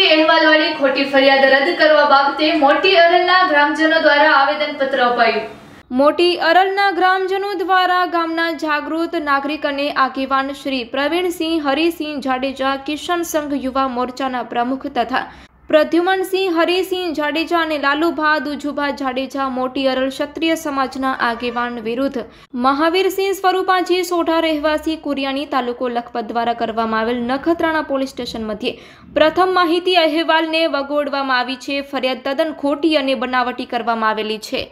ખોટી અહેવાલવાળી ખોટી ફરિયાદ રદ કરવા બાબતે મોટી અરલના ગ્રામજનો દ્વારા આવેદનપત્ર અપાયું મોટી અરલના ગ્રામજનો દ્વારા ગામના જાગૃત નાગરિક અને આગેવાન શ્રી પ્રવીણસિંહ હરિસિંહ જાડેજા કિશન સંઘ યુવા મોરચાના પ્રમુખ તથા પ્રદ્યુમનસિંહ હરિસિંહ જાડેજા અને લાલુભા દુજુભા જાડેજા મોટી અરલ ક્ષત્રિય સમાજના આગેવાન વિરુદ્ધ મહાવીરસિંહ સ્વરૂપાજી સોઢા રહેવાસી કુરિયાણી તાલુકો લખપત દ્વારા કરવામાં આવેલ નખત્રાણા પોલીસ સ્ટેશન મધ્યે પ્રથમ માહિતી અહેવાલને વગોડવામાં આવી છે ફરિયાદ તદ્દન ખોટી અને બનાવટી કરવામાં આવેલી છે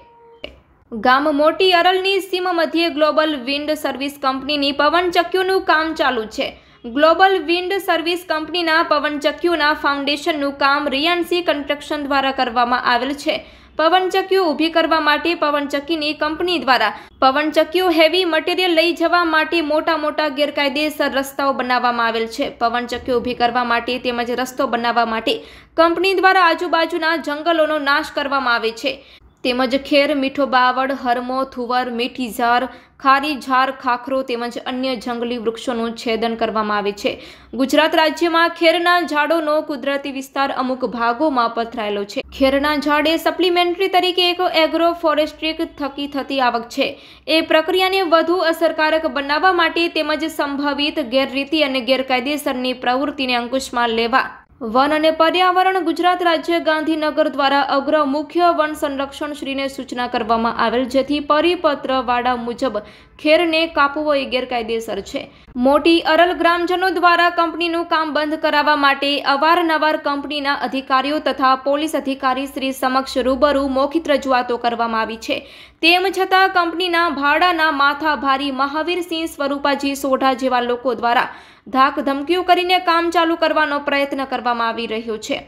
ગામ મોટી અરલની સીમ મધ્યે ગ્લોબલ વિન્ડ સર્વિસ કંપનીની પવન પવનચક્કીઓનું કામ ચાલુ છે ગ્લોબલ વિન્ડ સર્વિસ કંપનીના પવનચક્કીઓના ફાઉન્ડેશનનું કામ રિયાન્સી કન્સ્ટ્રક્શન દ્વારા કરવામાં આવેલ છે પવનચક્કીઓ ઊભી કરવા માટે પવનચક્કીની કંપની દ્વારા પવનચક્કીઓ હેવી મટીરિયલ લઈ જવા માટે મોટા મોટા ગેરકાયદેસર રસ્તાઓ બનાવવામાં આવેલ છે પવનચક્કીઓ ઊભી કરવા માટે તેમજ રસ્તો બનાવવા માટે કંપની દ્વારા આજુબાજુના જંગલોનો નાશ કરવામાં આવે છે તેમજ ખેર મીઠો બાવળ હરમો થુવર મીઠી ઝાર ખારી ઝાર ખાખરો તેમજ અન્ય જંગલી વૃક્ષોનું છેદન કરવામાં આવે છે ગુજરાત રાજ્યમાં ખેરના ઝાડોનો કુદરતી વિસ્તાર અમુક ભાગોમાં પથરાયેલો છે ખેરના ઝાડ એ સપ્લિમેન્ટરી તરીકે એક એગ્રો ફોરેસ્ટ્રીક થકી થતી આવક છે એ પ્રક્રિયાને વધુ અસરકારક બનાવવા માટે તેમજ સંભવિત ગેરરીતિ અને ગેરકાયદેસરની પ્રવૃત્તિને અંકુશમાં લેવા વન અને પર્યાવરણ ગુજરાત રાજ્ય ગાંધીનગર દ્વારા અગ્ર મુખ્ય વન સંરક્ષણ શ્રીને સૂચના કરવામાં આવેલ જેથી પરિપત્ર વાડા મુજબ ખેરને કાપવો એ ગેરકાયદેસર છે મોટી અરલ ગ્રામજનો દ્વારા કંપનીનું કામ બંધ કરાવવા માટે અવારનવાર કંપનીના અધિકારીઓ તથા પોલીસ અધિકારી શ્રી સમક્ષ રૂબરૂ મોખિત રજૂઆતો કરવામાં આવી છે તેમ છતાં કંપનીના ભાડાના માથાભારી મહાવીરસિંહ સ્વરૂપાજી સોઢા જેવા લોકો દ્વારા ધાક ધમકીઓ કરીને કામ ચાલુ કરવાનો પ્રયત્ન કરવામાં આવી રહ્યો છે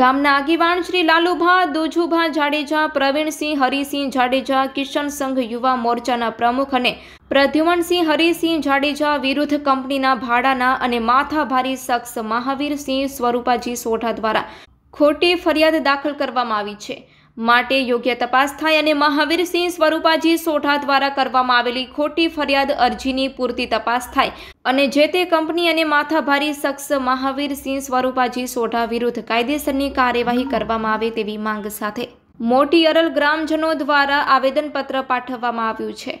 ગામના આગેવાન શ્રી લાલુભા દોજુભા જાડેજા પ્રવીણસિંહ હરિસિંહ જાડેજા કિશન સંઘ યુવા મોરચાના પ્રમુખ અને પ્રદ્યુમનસિંહ હરિસિંહ જાડેજા વિરુદ્ધ કંપનીના ભાડાના અને માથાભારી શખ્સ મહાવીરસિંહ સ્વરૂપાજી સોઢા દ્વારા ખોટી ફરિયાદ દાખલ કરવામાં આવી છે માટે યોગ્ય તપાસ થાય અને મહાવીરસિંહ સ્વરૂપાજી સોઢા દ્વારા કરવામાં આવેલી ખોટી ફરિયાદ અરજીની પૂરતી તપાસ થાય અને જે તે કંપની અને માથાભારી શખ્સ મહાવીરસિંહ સ્વરૂપાજી સોઢા વિરુદ્ધ કાયદેસરની કાર્યવાહી કરવામાં આવે તેવી માંગ સાથે મોટી અરલ ગ્રામજનો દ્વારા આવેદનપત્ર પાઠવવામાં આવ્યું છે